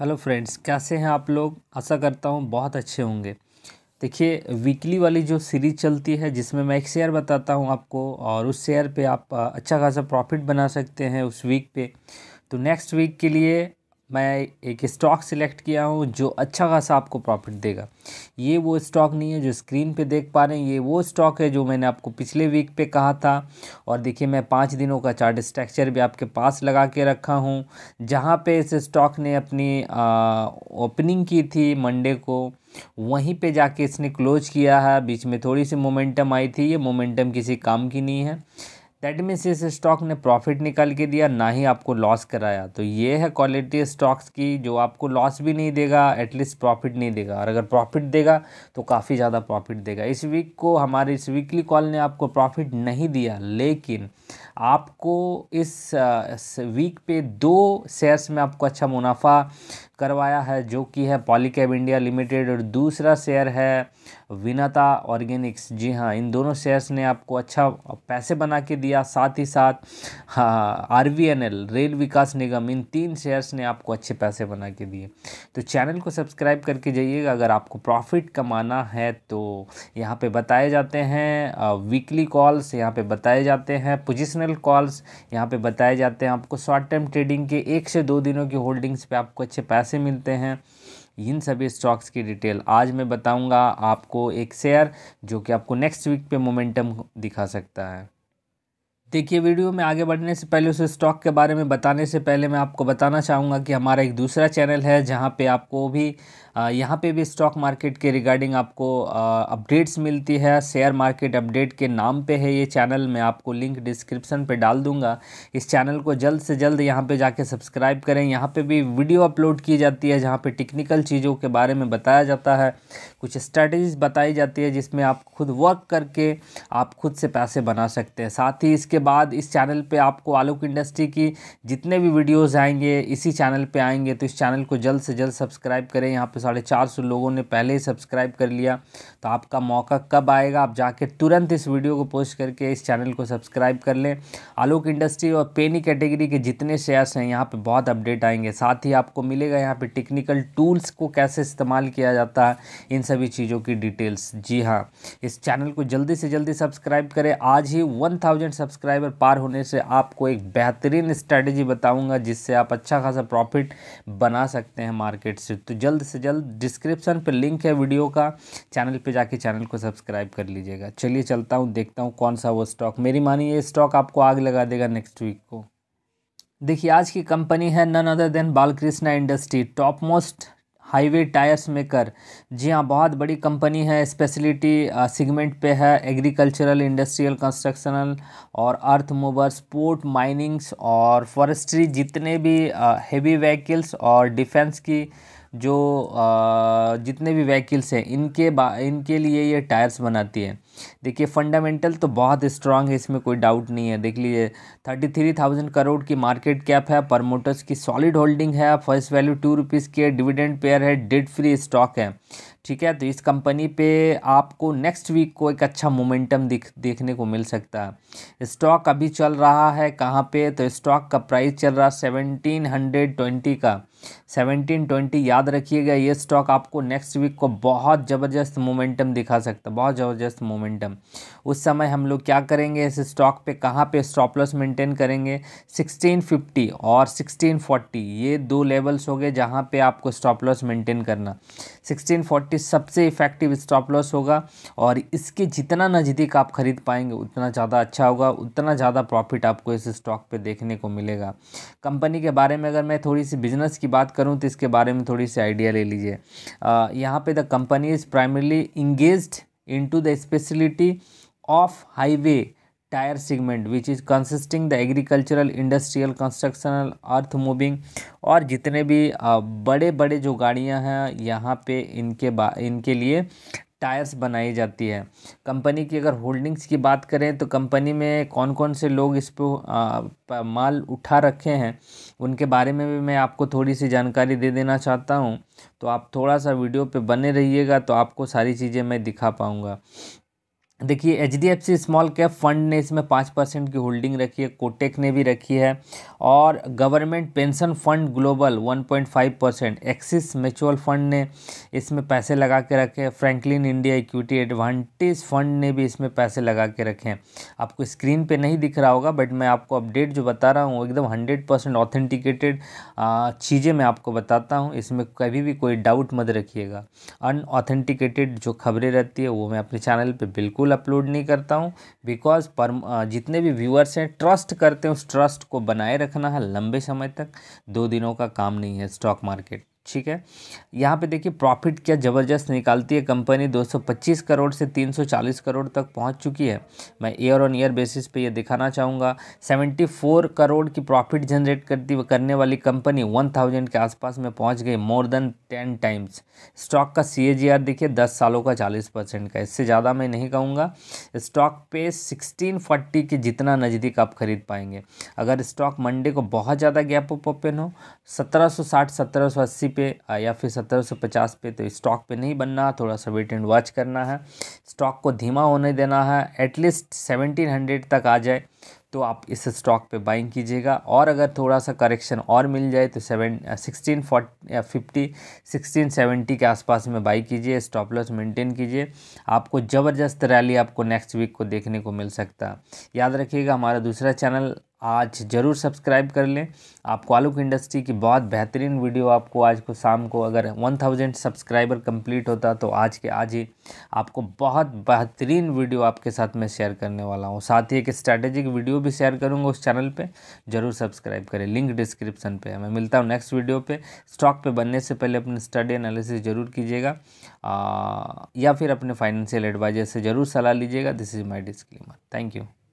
hello friends कैसे हैं आप लोग आशा करता हूँ बहुत अच्छे होंगे देखिए वीकली वाली जो सीरीज चलती है जिसमें मैं एक शेयर बताता हूँ आपको और उस शेयर पे आप अच्छा खासा प्रॉफिट बना सकते हैं उस वीक पे तो नेक्स्ट वीक के लिए मैं एक स्टॉक सिलेक्ट किया हूँ जो अच्छा खासा आपको प्रॉफिट देगा ये वो स्टॉक नहीं है जो स्क्रीन पे देख पा रहे हैं ये वो स्टॉक है जो मैंने आपको पिछले वीक पे कहा था और देखिए मैं पाँच दिनों का चार्ट स्ट्रक्चर भी आपके पास लगा के रखा हूँ जहाँ पे इस स्टॉक ने अपनी ओपनिंग की थी मंडे को वहीं पे जाके इसने क्लोज किया है बीच में थोड़ी सी मोमेंटम आई थी ये मोमेंटम किसी काम की नहीं है दैट मीन्स इस स्टॉक ने प्रॉफिट निकाल के दिया ना ही आपको लॉस कराया तो ये है क्वालिटी स्टॉक्स की जो आपको लॉस भी नहीं देगा एटलीस्ट प्रॉफिट नहीं देगा और अगर प्रॉफिट देगा तो काफ़ी ज़्यादा प्रॉफिट देगा इस वीक को हमारे इस वीकली कॉल ने आपको प्रॉफिट नहीं दिया लेकिन आपको इस वीक पे दो शेयर्स में आपको अच्छा मुनाफा करवाया है जो कि है पॉलीकैब इंडिया लिमिटेड और दूसरा शेयर है विनाता ऑर्गेनिक्स जी हाँ इन दोनों शेयर्स ने आपको अच्छा पैसे बना के दिया साथ ही साथ हाँ आर रेल विकास निगम इन तीन शेयर्स ने आपको अच्छे पैसे बना के दिए तो चैनल को सब्सक्राइब करके जाइएगा अगर आपको प्रॉफिट कमाना है तो यहाँ पे बताए जाते हैं वीकली कॉल्स यहाँ पे बताए जाते हैं पोजिशनल कॉल्स यहाँ पे बताए जाते हैं आपको शॉर्ट टर्म ट्रेडिंग के एक से दो दिनों की होल्डिंग्स पर आपको अच्छे पैसे मिलते हैं इन सभी स्टॉक्स की डिटेल आज मैं बताऊंगा आपको एक शेयर जो कि आपको नेक्स्ट वीक पे मोमेंटम दिखा सकता है देखिए वीडियो में आगे बढ़ने से पहले उस स्टॉक के बारे में बताने से पहले मैं आपको बताना चाहूँगा कि हमारा एक दूसरा चैनल है जहाँ पे आपको भी यहाँ पे भी स्टॉक मार्केट के रिगार्डिंग आपको अपडेट्स मिलती है शेयर मार्केट अपडेट के नाम पे है ये चैनल मैं आपको लिंक डिस्क्रिप्शन पे डाल दूँगा इस चैनल को जल्द से जल्द यहाँ पर जाके सब्सक्राइब करें यहाँ पर भी वीडियो अपलोड की जाती है जहाँ पर टेक्निकल चीज़ों के बारे में बताया जाता है कुछ स्ट्रैटेजीज बताई जाती है जिसमें आप खुद वर्क करके आप खुद से पैसे बना सकते हैं साथ ही इसके इसके बाद इस चैनल पे आपको आलोक इंडस्ट्री की जितने भी वीडियोस आएंगे इसी चैनल पे आएंगे तो इस चैनल को जल्द से जल्द सब्सक्राइब करें यहाँ पे साढ़े चार सौ लोगों ने पहले ही सब्सक्राइब कर लिया तो आपका मौका कब आएगा आप जाके तुरंत इस वीडियो को पोस्ट करके इस चैनल को सब्सक्राइब कर लें आलोक इंडस्ट्री और पेनी कैटेगरी के जितने शेयर्स हैं यहाँ पर बहुत अपडेट आएंगे साथ ही आपको मिलेगा यहाँ पर टेक्निकल टूल्स को कैसे इस्तेमाल किया जाता है इन सभी चीज़ों की डिटेल्स जी हाँ इस चैनल को जल्दी से जल्दी सब्सक्राइब करें आज ही वन थाउजेंड सब्सक्राइब सब्सक्राइबर पार होने से आपको एक बेहतरीन स्ट्रैटेजी बताऊंगा जिससे आप अच्छा खासा प्रॉफिट बना सकते हैं मार्केट से तो जल्द से जल्द डिस्क्रिप्शन पर लिंक है वीडियो का चैनल पर जाके चैनल को सब्सक्राइब कर लीजिएगा चलिए चलता हूँ देखता हूँ कौन सा वो स्टॉक मेरी मानिए स्टॉक आपको आग लगा देगा नेक्स्ट वीक को देखिए आज की कंपनी है none other than Balkrishna industry top most highway tyres maker जी हाँ बहुत बड़ी कंपनी है स्पेशलिटी सेगमेंट पे है एग्रीकल्चरल इंडस्ट्रियल कंस्ट्रक्शनल और अर्थ मूवर्स पोर्ट माइनिंग्स और फॉरेस्ट्री जितने भी हेवी व्हीकल्स और डिफेंस की जो आ, जितने भी व्हीकल्स हैं इनके इनके लिए ये टायर्स बनाती है देखिए फंडामेंटल तो बहुत स्ट्रांग है इसमें कोई डाउट नहीं है देख लीजिए थर्टी थ्री थाउजेंड करोड़ की मार्केट कैप है परमोटर्स की सॉलिड होल्डिंग है फर्स्ट वैल्यू टू रुपीज़ की है डिविडेंड पेयर है डेट फ्री स्टॉक है ठीक है तो इस कंपनी पे आपको नेक्स्ट वीक को एक अच्छा मोमेंटम दिख देखने को मिल सकता है स्टॉक अभी चल रहा है कहाँ पे तो स्टॉक का प्राइस चल रहा है सेवनटीन हंड्रेड ट्वेंटी का सेवनटीन ट्वेंटी याद रखिएगा ये स्टॉक आपको नेक्स्ट वीक को बहुत ज़बरदस्त मोमेंटम दिखा सकता है बहुत ज़बरदस्त मोमेंटम उस समय हम लोग क्या करेंगे इस स्टॉक पे कहाँ पे स्टॉप लॉस मेंटेन करेंगे सिक्सटीन फिफ्टी और सिक्सटीन फोर्टी ये दो लेवल्स हो गए जहाँ पे आपको स्टॉप लॉस मेंटेन करना सिक्सटीन फोर्टी सबसे इफेक्टिव स्टॉप लॉस होगा और इसके जितना नज़दीक आप खरीद पाएंगे उतना ज़्यादा अच्छा होगा उतना ज़्यादा प्रॉफिट आपको इस स्टॉक पर देखने को मिलेगा कंपनी के बारे में अगर मैं थोड़ी सी बिजनेस की की बात करूँ तो इसके बारे में थोड़ी सी आइडिया ले लीजिए यहाँ पे the company is primarily engage in to the speciality of highway tyre segment which is consisting the agricultural industrial constructional earth moving और जितने भी बड़े बड़े जो गाड़ियां हैं यहाँ पे इनके बा इनके लिए टायर्स बनाई जाती है कंपनी की अगर होल्डिंग्स की बात करें तो कंपनी में कौन कौन से लोग इस पर माल उठा रखे हैं उनके बारे में भी मैं आपको थोड़ी सी जानकारी दे देना चाहता हूँ तो आप थोड़ा सा वीडियो पे बने रहिएगा तो आपको सारी चीज़ें मैं दिखा पाऊँगा देखिए H D F C small cap fund ने इसमें पाँच परसेंट की होल्डिंग रखी है कोटेक ने भी रखी है और government pension fund global one point five percent Axis mutual fund ने इसमें पैसे लगा के रखे हैं Franklin India equity advantage fund ने भी इसमें पैसे लगा के रखे हैं आपको स्क्रीन पे नहीं दिख रहा होगा बट मैं आपको अपडेट जो बता रहा हूँ एकदम हंड्रेड परसेंट ऑथेंटिकेटेड चीज़ें मैं आपको बताता हूँ इसमें कभी भी कोई डाउट मत रखिएगा अनऑथेंटिकेटेड जो खबरें रहती है वो मैं अपने चैनल पर बिल्कुल फुल अपलोड नहीं करता हूँ बिकॉज पर जितने भी व्यूअर्स हैं ट्रस्ट करते हैं उस ट्रस्ट को बनाए रखना है लंबे समय तक दो दिनों का काम नहीं है स्टॉक मार्केट ठीक है यहाँ पे देखिए प्रॉफिट क्या ज़बरदस्त निकालती है कंपनी 225 करोड़ से 340 करोड़ तक पहुँच चुकी है मैं ईयर ऑन ईयर बेसिस पे ये दिखाना चाहूँगा 74 करोड़ की प्रॉफिट जनरेट करती करने वाली कंपनी 1000 के आसपास में पहुँच गई more than ten times stock का सी देखिए दस सालों का चालीस परसेंट का इससे ज़्यादा मैं नहीं कहूँगा स्टॉक पे सिक्सटीन फोर्टी के जितना नज़दीक आप खरीद पाएंगे अगर स्टॉक मंडे को बहुत ज़्यादा गैप ओपन हो सत्रह सौ साठ सत्रह सौ अस्सी पे या फिर 1750 पे तो स्टॉक पे नहीं बनना थोड़ा सा वेट एंड वॉच करना है स्टॉक को धीमा होने देना है एटलीस्ट 1700 तक आ जाए तो आप इस स्टॉक पे बाइंग कीजिएगा और अगर थोड़ा सा करेक्शन और मिल जाए तो seven sixteen forty fifty sixteen seventy के आसपास में बाई कीजिए स्टॉप लॉस मेंटेन कीजिए आपको ज़बरदस्त रैली आपको नेक्स्ट वीक को देखने को मिल सकता है याद रखिएगा हमारा दूसरा चैनल आज ज़रूर सब्सक्राइब कर लें आपको आलोक इंडस्ट्री की बहुत बेहतरीन वीडियो आपको आज को शाम को अगर वन थाउजेंड सब्सक्राइबर कंप्लीट होता तो आज के आज ही आपको बहुत बेहतरीन वीडियो आपके साथ मैं शेयर करने वाला हूँ साथ ही एक स्ट्रैटेजिक वीडियो भी शेयर करूँगा उस चैनल पे ज़रूर सब्सक्राइब करें लिंक डिस्क्रिप्सन पर मैं मिलता हूँ नेक्स्ट वीडियो पर स्टॉक पर बनने से पहले अपनी स्टडी एनालिसिस ज़रूर कीजिएगा या फिर अपने फाइनेंशियल एडवाइजर से ज़रूर सलाह लीजिएगा this is my disclaimer thank you